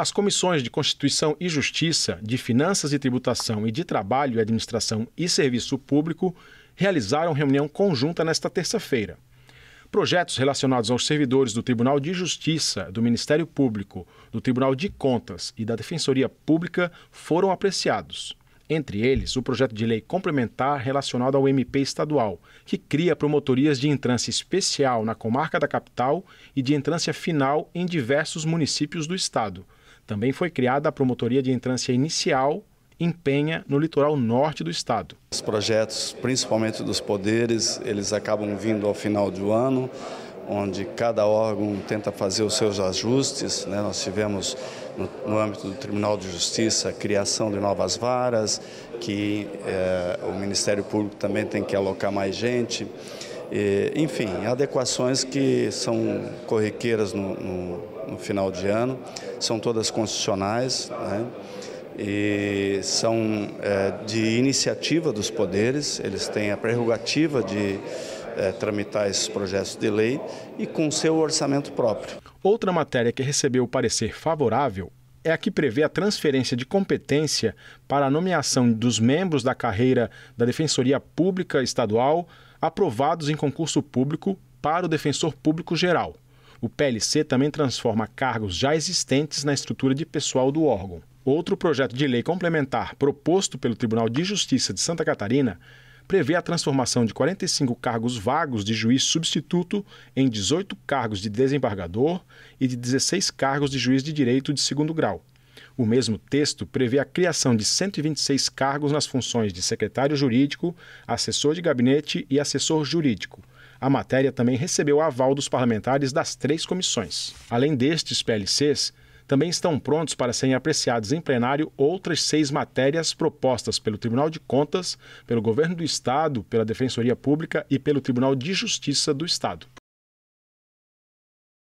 As comissões de Constituição e Justiça, de Finanças e Tributação e de Trabalho, Administração e Serviço Público realizaram reunião conjunta nesta terça-feira. Projetos relacionados aos servidores do Tribunal de Justiça, do Ministério Público, do Tribunal de Contas e da Defensoria Pública foram apreciados. Entre eles, o projeto de lei complementar relacionado ao MP estadual, que cria promotorias de entrância especial na comarca da capital e de entrância final em diversos municípios do estado, também foi criada a Promotoria de Entrância Inicial em Penha, no litoral norte do estado. Os projetos, principalmente dos poderes, eles acabam vindo ao final do ano, onde cada órgão tenta fazer os seus ajustes. Né? Nós tivemos, no, no, âmbito do Tribunal de Justiça, a criação de novas varas, que eh, o Ministério Público também tem que alocar mais gente. E, enfim, adequações que são corriqueiras no, no no final de ano. São todas constitucionais né? e são é, de iniciativa dos poderes, eles têm a prerrogativa de é, tramitar esses projetos de lei e com seu orçamento próprio. Outra matéria que recebeu parecer favorável é a que prevê a transferência de competência para a nomeação dos membros da carreira da Defensoria Pública Estadual aprovados em concurso público para o Defensor Público Geral. O PLC também transforma cargos já existentes na estrutura de pessoal do órgão. Outro projeto de lei complementar proposto pelo Tribunal de Justiça de Santa Catarina prevê a transformação de 45 cargos vagos de juiz substituto em 18 cargos de desembargador e de 16 cargos de juiz de direito de segundo grau. O mesmo texto prevê a criação de 126 cargos nas funções de secretário jurídico, assessor de gabinete e assessor jurídico, a matéria também recebeu o aval dos parlamentares das três comissões. Além destes PLCs, também estão prontos para serem apreciados em plenário outras seis matérias propostas pelo Tribunal de Contas, pelo Governo do Estado, pela Defensoria Pública e pelo Tribunal de Justiça do Estado.